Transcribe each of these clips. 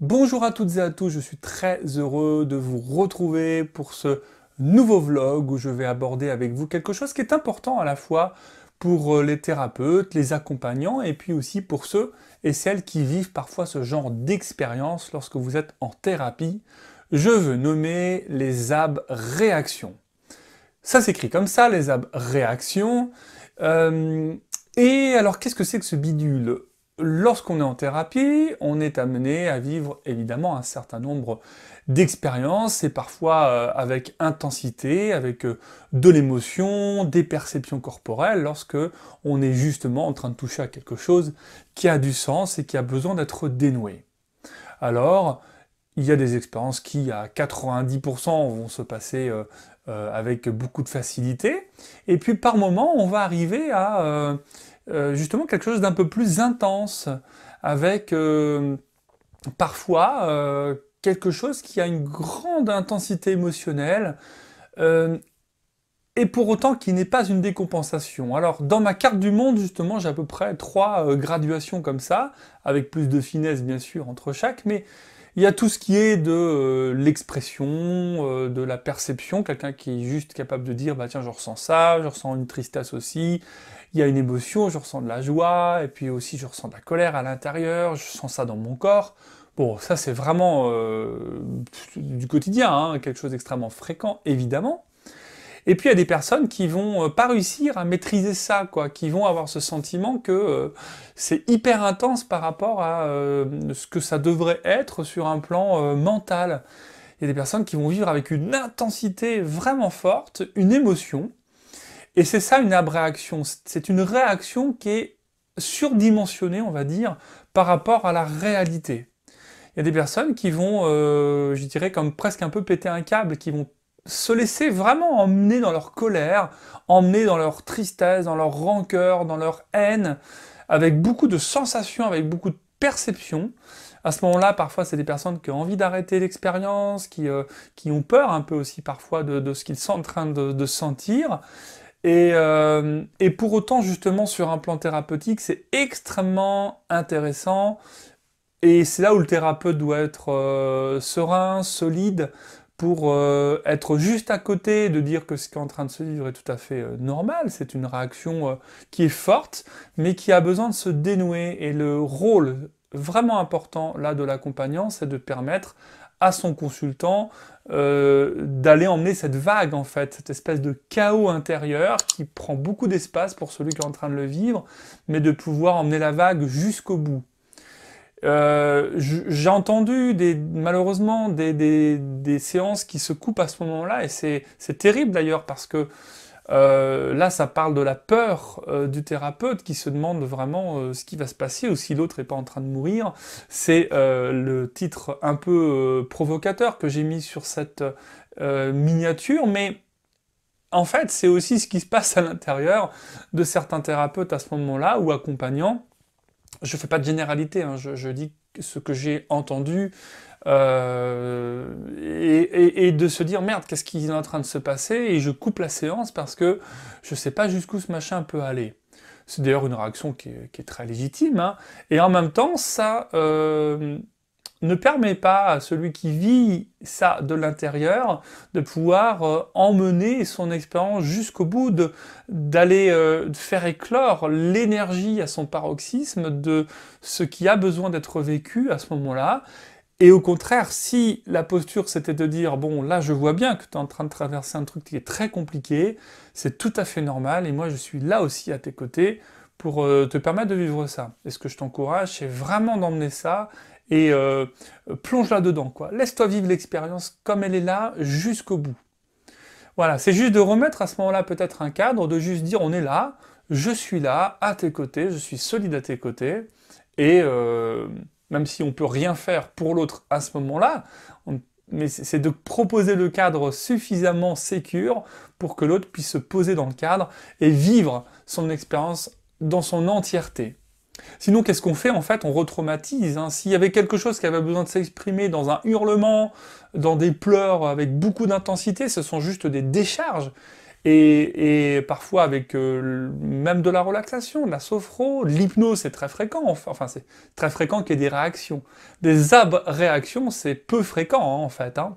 Bonjour à toutes et à tous, je suis très heureux de vous retrouver pour ce nouveau vlog où je vais aborder avec vous quelque chose qui est important à la fois pour euh, les thérapeutes, les accompagnants et puis aussi pour ceux et celles qui vivent parfois ce genre d'expérience lorsque vous êtes en thérapie je veux nommer les AB réactions. Ça s'écrit comme ça, les AB réactions. Euh, et alors, qu'est-ce que c'est que ce bidule Lorsqu'on est en thérapie, on est amené à vivre évidemment un certain nombre d'expériences et parfois euh, avec intensité, avec euh, de l'émotion, des perceptions corporelles lorsque on est justement en train de toucher à quelque chose qui a du sens et qui a besoin d'être dénoué. Alors, il y a des expériences qui, à 90%, vont se passer euh, euh, avec beaucoup de facilité. Et puis, par moment, on va arriver à euh, justement quelque chose d'un peu plus intense, avec parfois quelque chose qui a une grande intensité émotionnelle. et pour autant qui n'est pas une décompensation. Alors dans ma carte du monde justement j'ai à peu près trois graduations comme ça, avec plus de finesse bien sûr entre chaque, mais il y a tout ce qui est de euh, l'expression, euh, de la perception, quelqu'un qui est juste capable de dire, bah tiens, je ressens ça, je ressens une tristesse aussi, il y a une émotion, je ressens de la joie, et puis aussi je ressens de la colère à l'intérieur, je sens ça dans mon corps. Bon, ça c'est vraiment euh, du quotidien, hein, quelque chose d'extrêmement fréquent, évidemment. Et puis il y a des personnes qui vont euh, pas réussir à maîtriser ça, quoi, qui vont avoir ce sentiment que euh, c'est hyper intense par rapport à euh, ce que ça devrait être sur un plan mental. Il y a des personnes qui vont vivre avec une intensité vraiment forte, une émotion. Et c'est ça une abréaction. C'est une réaction qui est surdimensionnée, on va dire, par rapport à la réalité. Il y a des personnes qui vont, je dirais, comme presque un peu péter un câble, qui vont se laisser vraiment emmener dans leur colère, emmener dans leur tristesse, dans leur rancœur, dans leur haine, avec beaucoup de sensations, avec beaucoup de perceptions. À ce moment-là, parfois, c'est des personnes qui ont envie d'arrêter l'expérience, qui, euh, qui ont peur un peu aussi parfois de, ce qu'ils sont en train de, sentir. Euh, et, pour autant, justement, sur un plan thérapeutique, c'est extrêmement intéressant. Et c'est là où le thérapeute doit être euh, serein, solide, pour euh, être juste à côté de dire que ce qui est en train de se vivre est tout à fait euh, normal. C'est une réaction euh, qui est forte, mais qui a besoin de se dénouer. Et le rôle vraiment important là de l'accompagnant, c'est de permettre à son consultant d'aller emmener cette vague en fait, cette espèce de chaos intérieur qui prend beaucoup d'espace pour celui qui est en train de le vivre, mais de pouvoir emmener la vague jusqu'au bout. Euh, j'ai entendu malheureusement des, séances qui se coupent à ce moment-là, et c'est terrible d'ailleurs parce que euh, là, ça parle de la peur euh, du thérapeute qui se demande vraiment ce qui va se passer ou si l'autre n'est pas en train de mourir. C'est le titre un peu provocateur que j'ai mis sur cette miniature, mais en fait, c'est aussi ce qui se passe à l'intérieur de certains thérapeutes à ce moment-là ou accompagnants je fais pas de généralité, hein, je, dis ce que j'ai entendu, euh, et, de se dire merde, qu'est-ce qui est en train de se passer Et je coupe la séance parce que je sais pas jusqu'où ce machin peut aller. C'est d'ailleurs une réaction qui est, très légitime, hein. et en même temps, ça, euh, ne permet pas à celui qui vit ça de l'intérieur de pouvoir euh, emmener son expérience jusqu'au bout, d'aller euh, faire éclore l'énergie à son paroxysme de ce qui a besoin d'être vécu à ce moment-là. Et au contraire, si la posture c'était de dire bon là je vois bien que tu es en train de traverser un truc qui est très compliqué, c'est tout à fait normal et moi je suis là aussi à tes côtés pour euh, te permettre de vivre ça. Et ce que je t'encourage, c'est vraiment d'emmener ça et euh, plonge là-dedans. quoi. Laisse-toi vivre l'expérience comme elle est là jusqu'au bout. Voilà, c'est juste de remettre à ce moment-là peut-être un cadre, de juste dire on est là, je suis là, à tes côtés, je suis solide à tes côtés, et euh, même si on peut rien faire pour l'autre à ce moment-là, mais c'est de proposer le cadre suffisamment sécur pour que l'autre puisse se poser dans le cadre et vivre son expérience dans son entièreté. Sinon, qu'est-ce qu'on fait En fait, on retraumatise. Hein. S'il y avait quelque chose qui avait besoin de s'exprimer dans un hurlement, dans des pleurs avec beaucoup d'intensité, ce sont juste des décharges. Et, parfois avec euh, même de la relaxation, de la sophro, l'hypnose, c'est très fréquent. Enfin, c'est très fréquent qu'il y ait des réactions. Des ab-réactions, c'est peu fréquent hein, en fait. Hein.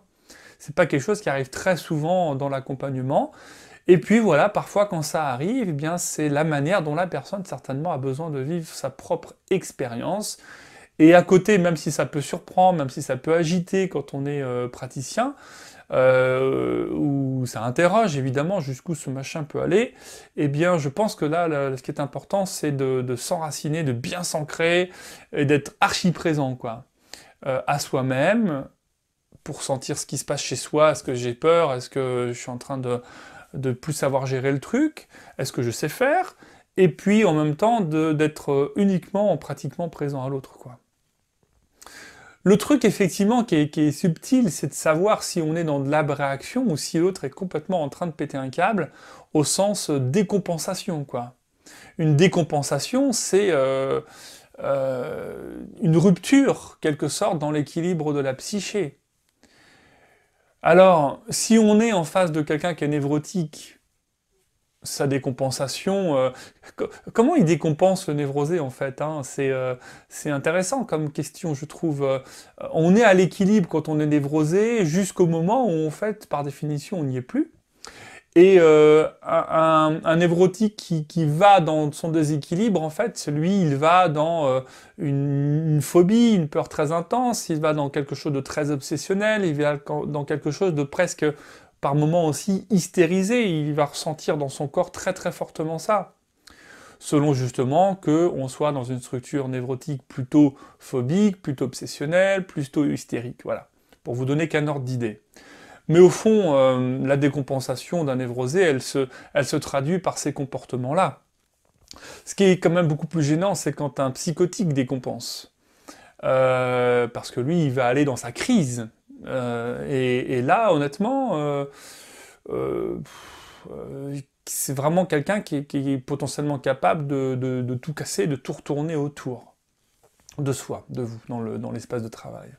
C'est pas quelque chose qui arrive très souvent dans l'accompagnement. Et puis voilà, parfois quand ça arrive, eh bien c'est la manière dont la personne certainement a besoin de vivre sa propre expérience. Et à côté, même si ça peut surprendre, même si ça peut agiter quand on est euh, praticien, euh, où ça interroge évidemment jusqu'où ce machin peut aller, eh bien je pense que là, ce qui est important, c'est de, s'enraciner, de bien s'ancrer et d'être archi présent quoi, euh, à soi-même pour sentir ce qui se passe chez soi. Est-ce que j'ai peur Est-ce que je suis en train de de plus savoir gérer le truc, est-ce que je sais faire, et puis en même temps d'être euh, uniquement, pratiquement présent à l'autre, Le truc, effectivement, qui est, subtil, c'est de savoir si on est dans de réaction ou si l'autre est complètement en train de péter un câble au sens euh, décompensation, quoi. Une décompensation, c'est euh, une rupture, quelque sorte, dans l'équilibre de la psyché. Alors, si on est en face de quelqu'un qui est névrotique, sa décompensation, euh, comment il décompense le névrosé en fait hein euh, C'est intéressant comme question, je trouve. Euh, on est à l'équilibre quand on est névrosé jusqu'au moment où en fait, par définition, on n'y est plus. Et euh, un, névrotique qui, va dans son déséquilibre, en fait, celui, il va dans euh, une, une, phobie, une peur très intense, il va dans quelque chose de très obsessionnel, il va dans quelque chose de presque, par moments aussi, hystérisé. Il va ressentir dans son corps très très fortement ça. Selon justement qu'on soit dans une structure névrotique plutôt phobique, plutôt obsessionnelle, plutôt hystérique. Voilà. Pour vous donner qu'un ordre d'idée. Mais au fond, euh, la décompensation d'un névrosé, elle se, traduit par ces comportements-là. Ce qui est quand même beaucoup plus gênant, c'est quand un psychotique décompense. Euh, parce que lui, il va aller dans sa crise. Euh, et, là, honnêtement, c'est vraiment quelqu'un qui, est potentiellement capable de, tout casser, de tout retourner autour de soi, de vous, dans l'espace de travail.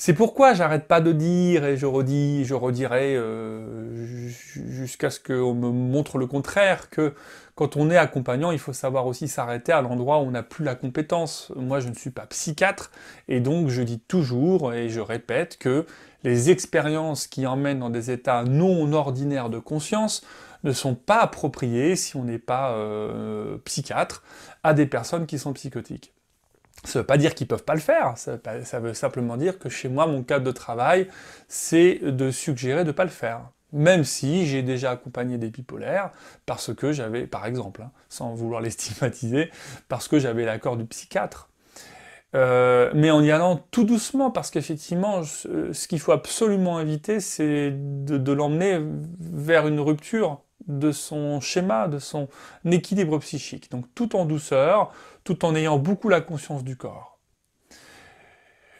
C'est pourquoi j'arrête pas de dire et je redis, je redirai euh, jusqu'à ce qu'on me montre le contraire, que quand on est accompagnant, il faut savoir aussi s'arrêter à l'endroit où on n'a plus la compétence. Moi, je ne suis pas psychiatre et donc je dis toujours et je répète que les expériences qui emmènent dans des états non ordinaires de conscience ne sont pas appropriées si on n'est pas euh, psychiatre à des personnes qui sont psychotiques. Ça ne veut pas dire qu'ils ne peuvent pas le faire, ça, veut simplement dire que chez moi, mon cadre de travail, c'est de suggérer de ne pas le faire. Même si j'ai déjà accompagné des bipolaires, parce que j'avais, par exemple, hein, sans vouloir les stigmatiser, parce que j'avais l'accord du psychiatre. Euh, mais en y allant tout doucement, parce qu'effectivement, ce, qu'il faut absolument éviter, c'est de, de l'emmener vers une rupture de son schéma, de son équilibre psychique. Donc tout en douceur, tout en ayant beaucoup la conscience du corps.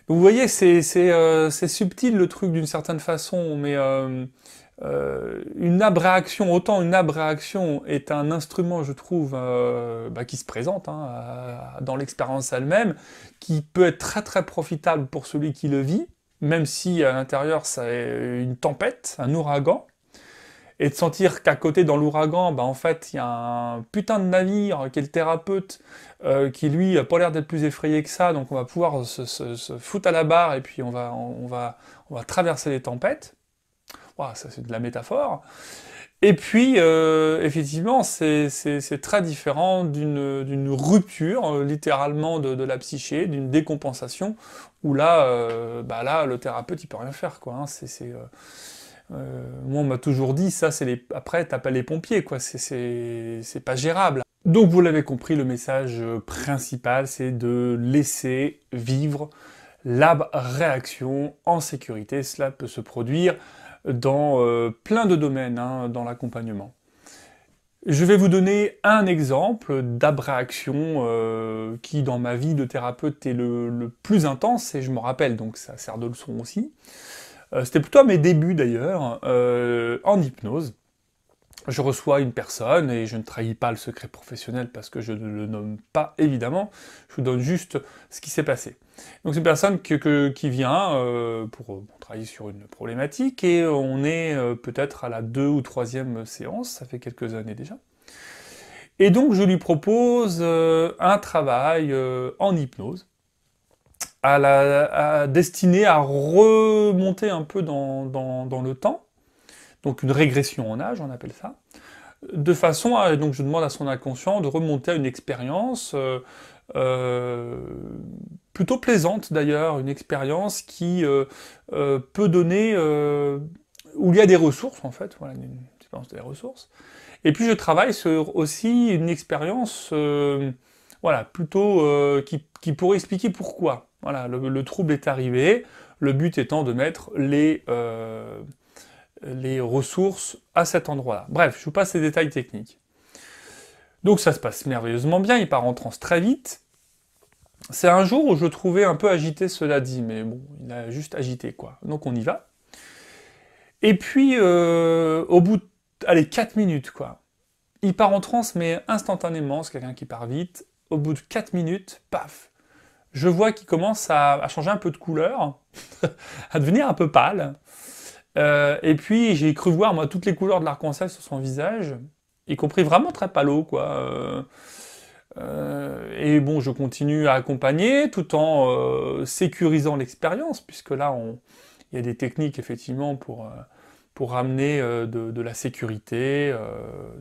vous voyez, euh, c'est subtil le truc d'une certaine façon, mais euh, euh, une abréaction, autant une abréaction est un instrument, je trouve, bah, qui se présente hein, dans l'expérience elle-même, qui peut être très très profitable pour celui qui le vit, même si à l'intérieur c'est une tempête, un ouragan, et de sentir qu'à côté, dans l'ouragan, bah, en fait, il y a un putain de navire qui est le thérapeute, euh, qui lui a pas l'air d'être plus effrayé que ça, donc on va pouvoir se, foutre à la barre et puis on va, on, va, on va traverser les tempêtes. Wow, ça, c'est de la métaphore. Et puis, euh, effectivement, c'est très différent d'une rupture, euh, littéralement, de, la psyché, d'une décompensation, où là, bah, là, le thérapeute, il peut rien faire, quoi. Hein. c'est euh, moi, on m'a toujours dit, ça, c'est les... après, t'appelles les pompiers, quoi. C'est pas gérable. Donc, vous l'avez compris, le message euh, principal, c'est de laisser vivre l'abréaction réaction en sécurité. Cela peut se produire dans euh, plein de domaines hein, dans l'accompagnement. Je vais vous donner un exemple d'abréaction qui, dans ma vie de thérapeute, est le, le plus intense, et je me rappelle, donc ça sert de leçon aussi. Euh, c'était plutôt mes débuts d'ailleurs, euh, en hypnose je reçois une personne et je ne trahis pas le secret professionnel parce que je ne le nomme pas évidemment, je vous donne juste ce qui s'est passé. Donc c'est une personne qui vient euh, pour travailler sur une problématique et on est peut-être à la deux ou troisième séance, ça fait quelques années déjà. Et donc je lui propose un travail en hypnose à la, destinée à remonter un peu dans, le temps, donc une régression en âge, on appelle ça, de façon à, donc je demande à son inconscient de remonter à une expérience euh, euh, plutôt plaisante d'ailleurs, une expérience qui euh, peut donner, où il y a des ressources en fait, voilà, une expérience des ressources. Et puis je travaille sur aussi une expérience, voilà, plutôt qui pourrait expliquer pourquoi. Voilà, le, trouble est arrivé, le but étant de mettre euh, les, ressources à cet endroit-là. Bref, je vous passe les détails techniques. Donc ça se passe merveilleusement bien, il part en transe très vite. C'est un jour où je trouvais un peu agité, cela dit, mais bon, il a juste agité, quoi. Donc on y va. Et puis, euh, au bout de, allez, 4 minutes, quoi. Il part en transe, mais instantanément, c'est quelqu'un qui part vite. Au bout de 4 minutes, paf, je vois qu'il commence à, changer un peu de couleur, à devenir un peu pâle. Euh, et puis j'ai cru voir moi toutes les couleurs de l'arc-en-ciel sur son visage, y compris vraiment très pâle quoi. Euh, euh, et bon, je continue à accompagner tout en sécurisant l'expérience puisque là il y a des techniques effectivement pour pour ramener de, la sécurité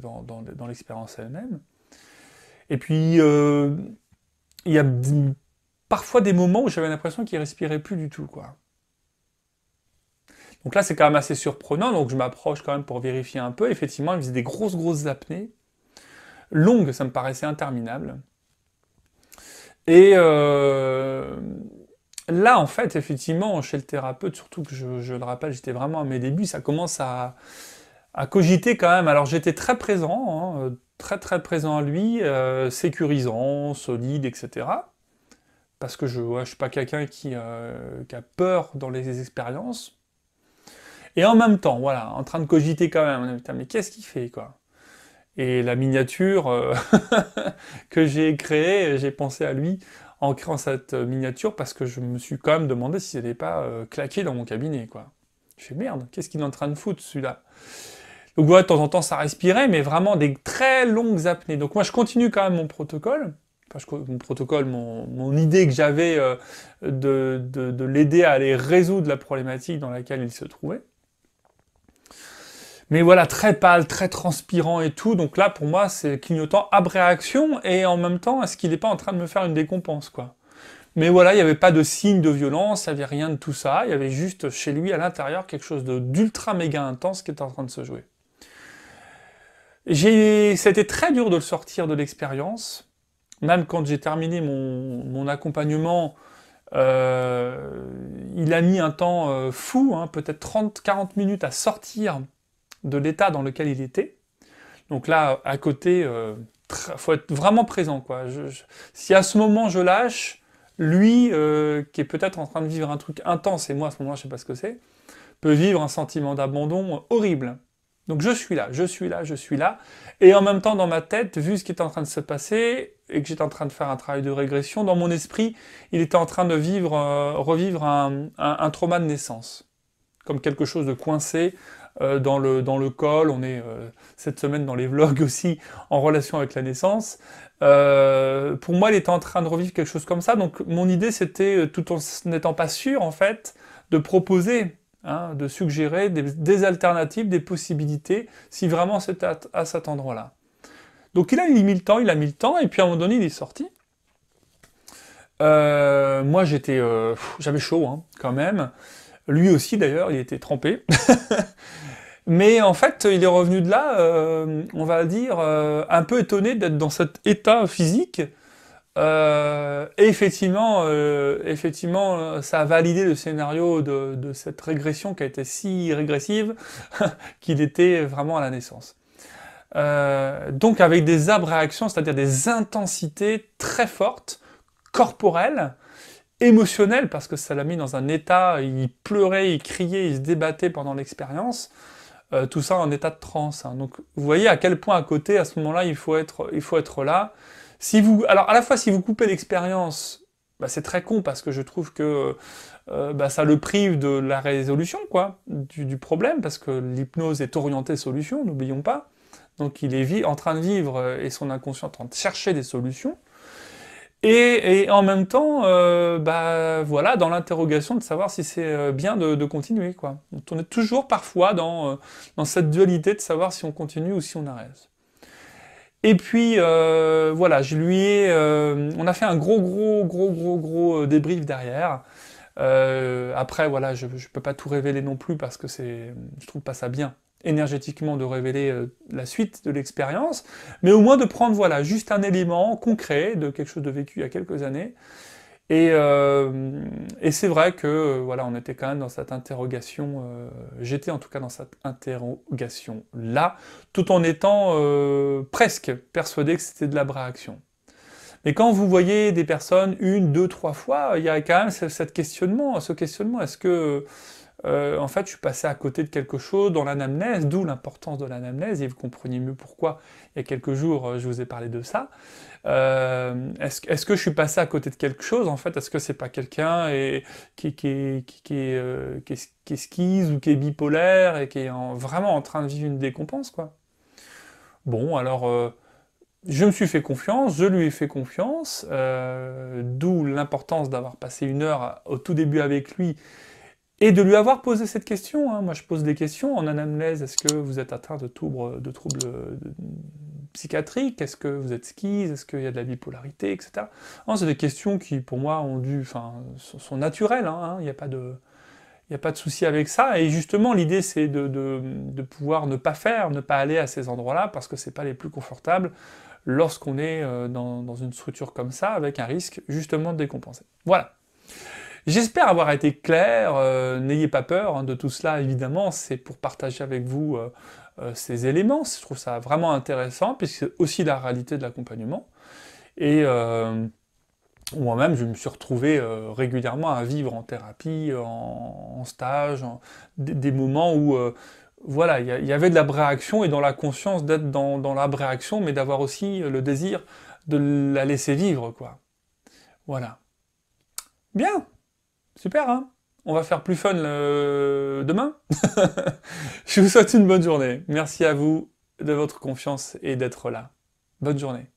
dans l'expérience elle-même. Et puis il y a parfois des moments où j'avais l'impression qu'il respirait plus du tout, quoi. Donc là, c'est quand même assez surprenant, donc je m'approche quand même pour vérifier un peu. Effectivement, il faisait des grosses, grosses apnées. Longues, ça me paraissait interminable. Et euh, là, en fait, effectivement, chez le thérapeute, surtout que je, le rappelle, j'étais vraiment à mes débuts, ça commence à, cogiter quand même. Alors j'étais très présent, hein, très très présent à lui, euh, sécurisant, solide, etc parce que je ne suis pas quelqu'un euh, qui, a peur dans les expériences. Et en même temps, voilà, en train de cogiter quand même, mais qu'est-ce qu'il fait, quoi Et la miniature euh, que j'ai créée, j'ai pensé à lui en créant cette miniature parce que je me suis quand même demandé si elle n'était pas euh, claqué dans mon cabinet, quoi. Je fais merde, qu'est-ce qu'il est en train de foutre, celui-là Donc voilà, de temps en temps, ça respirait, mais vraiment des très longues apnées. Donc moi, je continue quand même mon protocole mon protocole, mon, idée que j'avais euh, de, l'aider à aller résoudre la problématique dans laquelle il se trouvait. Mais voilà, très pâle, très transpirant et tout. Donc là, pour moi, c'est clignotant abréaction et en même temps, est-ce qu'il n'est pas en train de me faire une décompense, quoi mais voilà, il n'y avait pas de signe de violence, il n'y avait rien de tout ça, il y avait juste chez lui à l'intérieur quelque chose d'ultra méga intense qui était en train de se jouer. C'était très dur de le sortir de l'expérience, même quand j'ai terminé mon, accompagnement, euh, il a mis un temps euh, fou, hein, peut-être 30-40 minutes à sortir de l'état dans lequel il était. Donc là, à côté, il euh, faut être vraiment présent. Quoi. Si à ce moment je lâche, lui, qui est peut-être en train de vivre un truc intense, et moi à ce moment-là, je ne sais pas ce que c'est, peut vivre un sentiment d'abandon horrible. Donc je suis là, je suis là, je suis là. Et en même temps, dans ma tête, vu ce qui est en train de se passer et que j'étais en train de faire un travail de régression, dans mon esprit, il était en train de vivre, euh, revivre un, un, trauma de naissance, comme quelque chose de coincé euh, dans, le, dans le col. On est euh, cette semaine dans les vlogs aussi en relation avec la naissance. pour moi, il était en train de revivre quelque chose comme ça. Donc mon idée, c'était, tout en n'étant pas sûr, en fait, de proposer Hein, de suggérer des, alternatives, des possibilités, si vraiment c'est à, cet endroit-là. Donc il a mis le temps, il a mis le temps, et puis à un moment donné, il est sorti. Euh, moi, j'étais, euh, j'avais chaud, hein, quand même. Lui aussi, d'ailleurs, il était trempé. Mais en fait, il est revenu de là, euh, on va dire, un peu étonné d'être dans cet état physique euh, effectivement, euh, effectivement, ça a validé le scénario de, cette régression qui a été si régressive qu'il était vraiment à la naissance. Euh, donc avec des abréactions, c'est-à-dire des intensités très fortes, corporelles, émotionnelles, parce que ça l'a mis dans un état, il pleurait, il criait, il se débattait pendant l'expérience. tout ça en état de transe. Hein. Donc vous voyez à quel point à côté, à ce moment-là, il faut être là alors à la fois si vous coupez l'expérience, bah, c'est très con parce que je trouve que euh, bah, ça le prive de la résolution du, problème parce que l'hypnose est orientée solution, n'oublions pas. Donc il est en train de vivre euh, et son inconscient en train de chercher des solutions. Et, en même temps, euh, bah, voilà, dans l'interrogation de savoir si c'est bien de, continuer. Quoi. on est toujours parfois dans cette dualité de savoir si on continue ou si on arrête. Et puis euh, voilà, je lui ai, euh, on a fait un gros gros gros gros gros euh, débrief derrière. après voilà, je, ne peux pas tout révéler non plus parce que c'est, je trouve pas ça bien énergétiquement de révéler la suite de l'expérience, mais au moins de prendre voilà juste un élément concret de quelque chose de vécu il y a quelques années euh, et, c'est vrai que euh, voilà, on était quand même dans cette interrogation, euh, j'étais en tout cas dans cette interrogation-là, tout en étant presque persuadé que c'était de la réaction. Mais quand vous voyez des personnes une, deux, trois fois, il y a quand même ce, questionnement, ce questionnement, est-ce que euh, en fait, je suis passé à côté de quelque chose dans l'anamnèse, d'où l'importance de l'anamnèse, et vous comprenez mieux pourquoi. Il y a quelques jours, euh, je vous ai parlé de ça. Euh, est-ce, que je suis passé à côté de quelque chose, en fait Est-ce que c'est pas quelqu'un qui, est, euh, ou qui est bipolaire et qui est vraiment en train de vivre une décompense, quoi Bon, alors je me suis fait confiance, je lui ai fait confiance, d'où l'importance d'avoir passé une heure au tout début avec lui et de lui avoir posé cette question, hein. moi je pose des questions en anamnèse, est-ce que vous êtes atteint de troubles, de troubles psychiatriques, est-ce que vous êtes skise, est-ce qu'il y a de la bipolarité, etc. c'est des questions qui pour moi ont dû, sont, naturelles, hein. il n'y a pas de... Il souci avec ça. Et justement, l'idée, c'est de, pouvoir ne pas faire, ne pas aller à ces endroits-là, parce que ce n'est pas les plus confortables lorsqu'on est euh, dans une structure comme ça, avec un risque justement de décompenser. Voilà. J'espère avoir été clair. Euh, n'ayez pas peur hein, de tout cela, évidemment. C'est pour partager avec vous euh, euh, ces éléments. Je trouve ça vraiment intéressant, puisque c'est aussi la réalité de l'accompagnement. Et moi-même, je me suis retrouvé régulièrement à vivre en thérapie, en, stage, des, moments où, voilà, il y, avait de la réaction et dans la conscience d'être dans, la réaction, mais d'avoir aussi le désir de la laisser vivre, quoi. Voilà. Bien, Super, hein On va faire plus fun euh, demain Je vous souhaite une bonne journée. Merci à vous de votre confiance et d'être là. Bonne journée.